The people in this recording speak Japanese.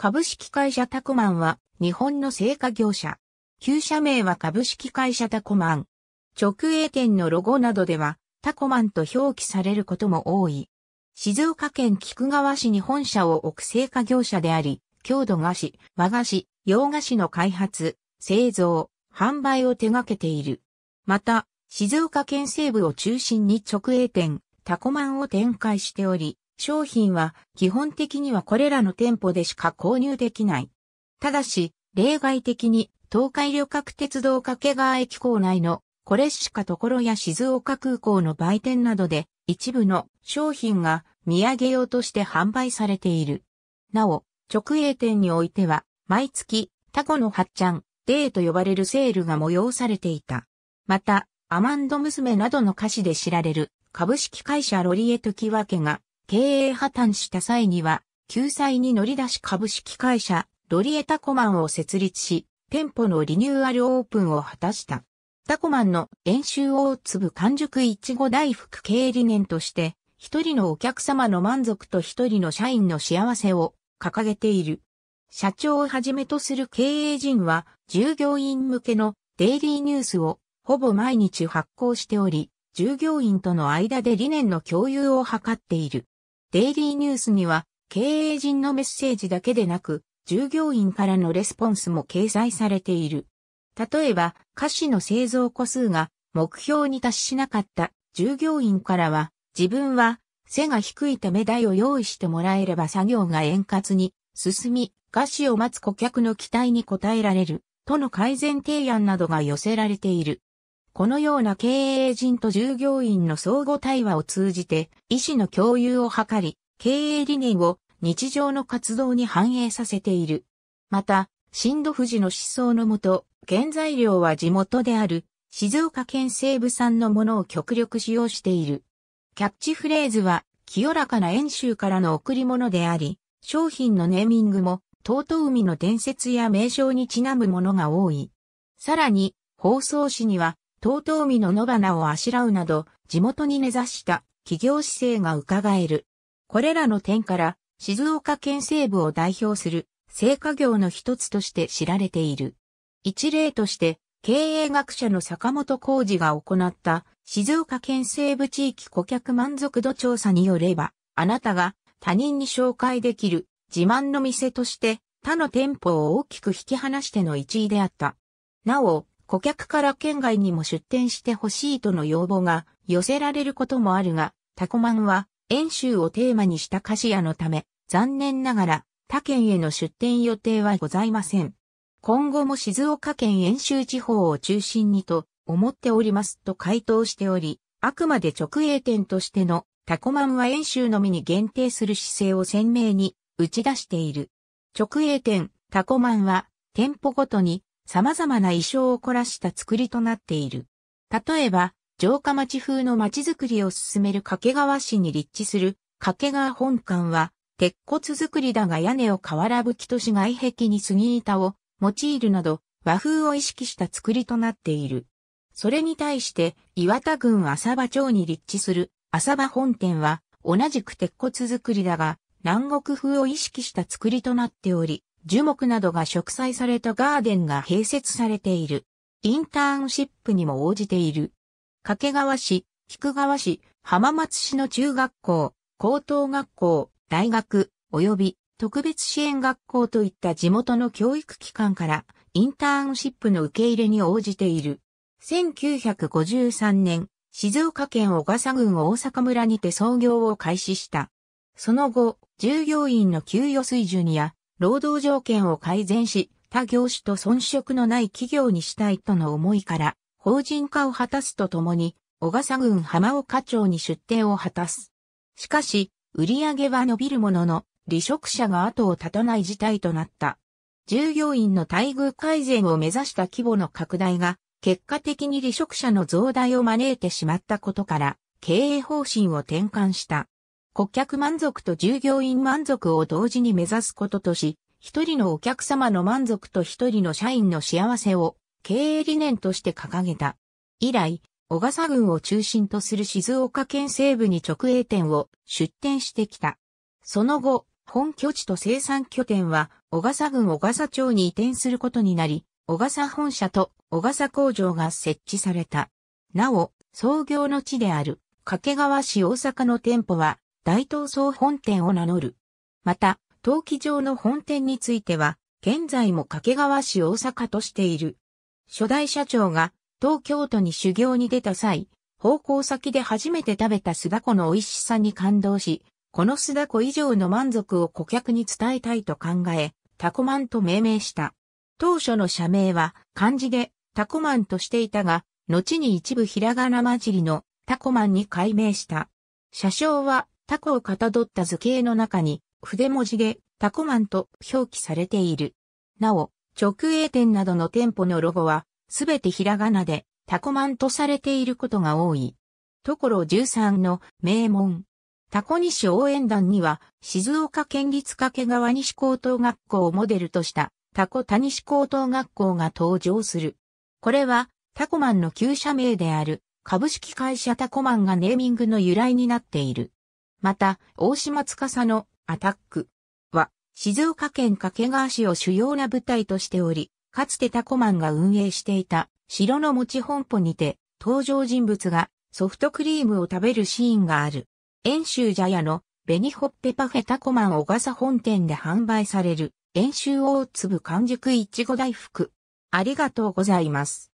株式会社タコマンは日本の製菓業者。旧社名は株式会社タコマン。直営店のロゴなどではタコマンと表記されることも多い。静岡県菊川市に本社を置く製菓業者であり、郷土菓子、和菓子、洋菓子の開発、製造、販売を手掛けている。また、静岡県西部を中心に直営店、タコマンを展開しており、商品は基本的にはこれらの店舗でしか購入できない。ただし、例外的に東海旅客鉄道掛川駅構内のこれしかところや静岡空港の売店などで一部の商品が土産用として販売されている。なお、直営店においては毎月タコの発ちゃん、デーと呼ばれるセールが催されていた。また、アマンド娘などの歌詞で知られる株式会社ロリエトキワケが経営破綻した際には、救済に乗り出し株式会社、ロリエタコマンを設立し、店舗のリニューアルオープンを果たした。タコマンの遠州大粒完熟いちご大福経営理念として、一人のお客様の満足と一人の社員の幸せを掲げている。社長をはじめとする経営陣は、従業員向けのデイリーニュースをほぼ毎日発行しており、従業員との間で理念の共有を図っている。デイリーニュースには、経営陣のメッセージだけでなく、従業員からのレスポンスも掲載されている。例えば、菓子の製造個数が目標に達しなかった従業員からは、自分は背が低いため台を用意してもらえれば作業が円滑に進み、菓子を待つ顧客の期待に応えられる、との改善提案などが寄せられている。このような経営陣と従業員の相互対話を通じて、意思の共有を図り、経営理念を日常の活動に反映させている。また、新土富士の思想のもと、原材料は地元である、静岡県西部産のものを極力使用している。キャッチフレーズは、清らかな演習からの贈り物であり、商品のネーミングも、東東海の伝説や名称にちなむものが多い。さらに、放送紙には、遠江の野花をあしらうなど、地元に根ざした企業姿勢が伺える。これらの点から、静岡県西部を代表する製菓業の一つとして知られている。一例として、経営学者の坂本浩二が行った静岡県西部地域顧客満足度調査によれば、あなたが他人に紹介できる自慢の店として他の店舗を大きく引き離しての一位であった。なお、顧客から県外にも出店してほしいとの要望が寄せられることもあるが、タコマンは、演習をテーマにした菓子屋のため、残念ながら、他県への出店予定はございません。今後も静岡県演習地方を中心にと思っておりますと回答しており、あくまで直営店としてのタコマンは演習のみに限定する姿勢を鮮明に打ち出している。直営店タコマンは店舗ごとに様々な意匠を凝らした作りとなっている。例えば、城下町風の町づくりを進める掛川市に立地する掛川本館は、鉄骨作りだが屋根を瓦吹きとし外壁に杉板を用いるなど、和風を意識した作りとなっている。それに対して、岩田郡浅場町に立地する浅場本店は、同じく鉄骨作りだが、南国風を意識した作りとなっており、樹木などが植栽されたガーデンが併設されている。インターンシップにも応じている。掛川市、菊川市、浜松市の中学校、高等学校、大学、及び特別支援学校といった地元の教育機関からインターンシップの受け入れに応じている。1953年、静岡県小笠郡大阪村にて創業を開始した。その後、従業員の給与水準や労働条件を改善し、他業種と遜色のない企業にしたいとの思いから、法人化を果たすとともに、小笠郡浜岡町に出店を果たす。しかし、売り上げは伸びるものの、離職者が後を絶たない事態となった。従業員の待遇改善を目指した規模の拡大が、結果的に離職者の増大を招いてしまったことから、経営方針を転換した。顧客満足と従業員満足を同時に目指すこととし、一人のお客様の満足と一人の社員の幸せを経営理念として掲げた。以来、小笠郡を中心とする静岡県西部に直営店を出店してきた。その後、本拠地と生産拠点は小笠郡小笠町に移転することになり、小笠本社と小笠工場が設置された。なお、創業の地である掛川市大阪の店舗は大東総本店を名乗る。また、陶器場の本店については、現在も掛川市大阪としている。初代社長が東京都に修行に出た際、奉公先で初めて食べた須田この美味しさに感動し、この須田こ以上の満足を顧客に伝えたいと考え、タコマンと命名した。当初の社名は漢字でタコマンとしていたが、後に一部ひらがな混じりのタコマンに改名した。社長はタコをかたどった図形の中に、筆文字でタコマンと表記されている。なお、直営店などの店舗のロゴは、すべてひらがなでタコマンとされていることが多い。ところ13の名門。タコ西応援団には、静岡県立掛川西高等学校をモデルとしたタコ谷西高等学校が登場する。これは、タコマンの旧社名である、株式会社タコマンがネーミングの由来になっている。また、大島司のアタックは、静岡県掛川市を主要な舞台としており、かつてタコマンが運営していた城の持ち本舗にて、登場人物がソフトクリームを食べるシーンがある。遠州茶屋の紅ほっぺパフェタコマン小笠本店で販売される遠州大粒完熟いちご大福。ありがとうございます。